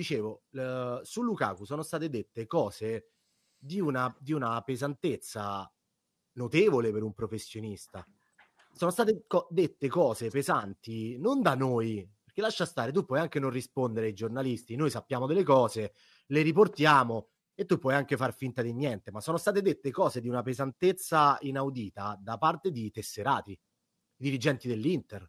dicevo, l- su Lukaku sono state dette cose di una, di una pesantezza notevole per un professionista. Sono state co- dette cose pesanti non da noi, perché lascia stare, tu puoi anche non rispondere ai giornalisti, noi sappiamo delle cose, le riportiamo e tu puoi anche far finta di niente, ma sono state dette cose di una pesantezza inaudita da parte di tesserati, dirigenti dell'Inter,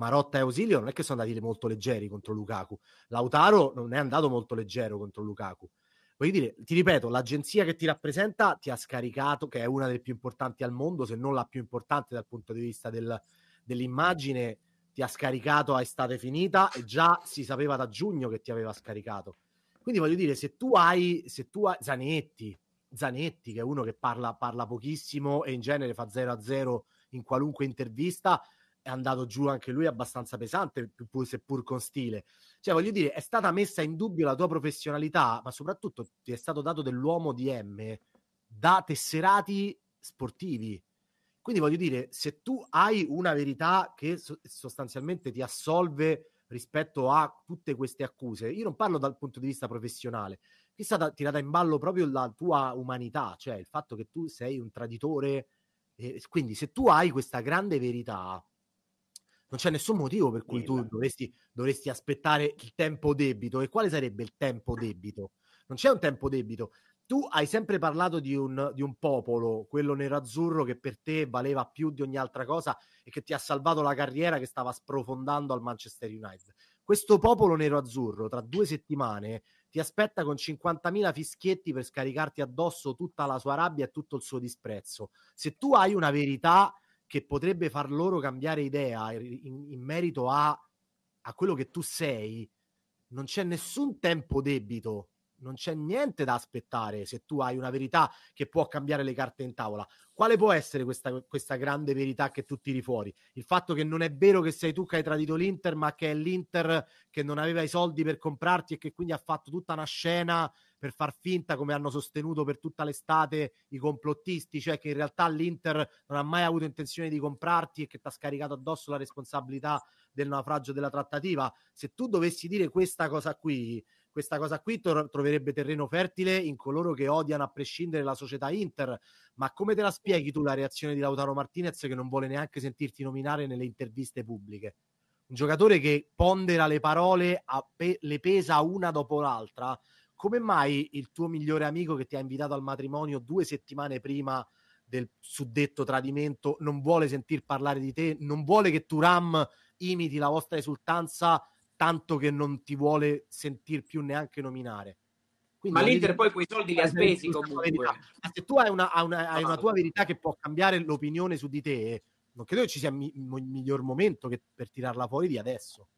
Marotta e Ausilio non è che sono andati molto leggeri contro Lukaku. Lautaro non è andato molto leggero contro Lukaku. Voglio dire, ti ripeto, l'agenzia che ti rappresenta ti ha scaricato, che è una delle più importanti al mondo, se non la più importante dal punto di vista del, dell'immagine, ti ha scaricato a estate finita e già si sapeva da giugno che ti aveva scaricato. Quindi voglio dire, se tu hai, se tu hai Zanetti, Zanetti, che è uno che parla, parla pochissimo e in genere fa 0 a 0 in qualunque intervista, è andato giù anche lui abbastanza pesante, pur, seppur con stile. Cioè, voglio dire, è stata messa in dubbio la tua professionalità, ma soprattutto ti è stato dato dell'uomo di M da tesserati sportivi. Quindi voglio dire, se tu hai una verità che sostanzialmente ti assolve rispetto a tutte queste accuse, io non parlo dal punto di vista professionale, qui è stata tirata in ballo proprio la tua umanità, cioè il fatto che tu sei un traditore. quindi se tu hai questa grande verità, non c'è nessun motivo per cui tu dovresti, dovresti, aspettare il tempo debito. E quale sarebbe il tempo debito? Non c'è un tempo debito. Tu hai sempre parlato di un, di un popolo, quello nerazzurro, che per te valeva più di ogni altra cosa e che ti ha salvato la carriera che stava sprofondando al Manchester United. Questo popolo nero-azzurro tra due settimane ti aspetta con 50.000 fischietti per scaricarti addosso tutta la sua rabbia e tutto il suo disprezzo. Se tu hai una verità che potrebbe far loro cambiare idea in, in merito a, a quello che tu sei, non c'è nessun tempo debito non c'è niente da aspettare se tu hai una verità che può cambiare le carte in tavola. Quale può essere questa, questa, grande verità che tu tiri fuori? Il fatto che non è vero che sei tu che hai tradito l'Inter, ma che è l'Inter che non aveva i soldi per comprarti e che quindi ha fatto tutta una scena per far finta, come hanno sostenuto per tutta l'estate i complottisti, cioè che in realtà l'Inter non ha mai avuto intenzione di comprarti e che ti ha scaricato addosso la responsabilità del naufragio della trattativa. Se tu dovessi dire questa cosa qui, questa cosa qui tro- troverebbe terreno fertile in coloro che odiano a prescindere la società Inter. Ma come te la spieghi tu la reazione di Lautaro Martinez che non vuole neanche sentirti nominare nelle interviste pubbliche? Un giocatore che pondera le parole, pe- le pesa una dopo l'altra come mai il tuo migliore amico che ti ha invitato al matrimonio due settimane prima del suddetto tradimento non vuole sentir parlare di te, non vuole che tu Ram imiti la vostra esultanza tanto che non ti vuole sentir più neanche nominare. Quindi, ma l'Inter poi quei soldi li ha spesi comunque. se tu hai una, hai una, hai una tua verità che può cambiare l'opinione su di te, non credo che ci sia il mi- miglior momento che per tirarla fuori di adesso.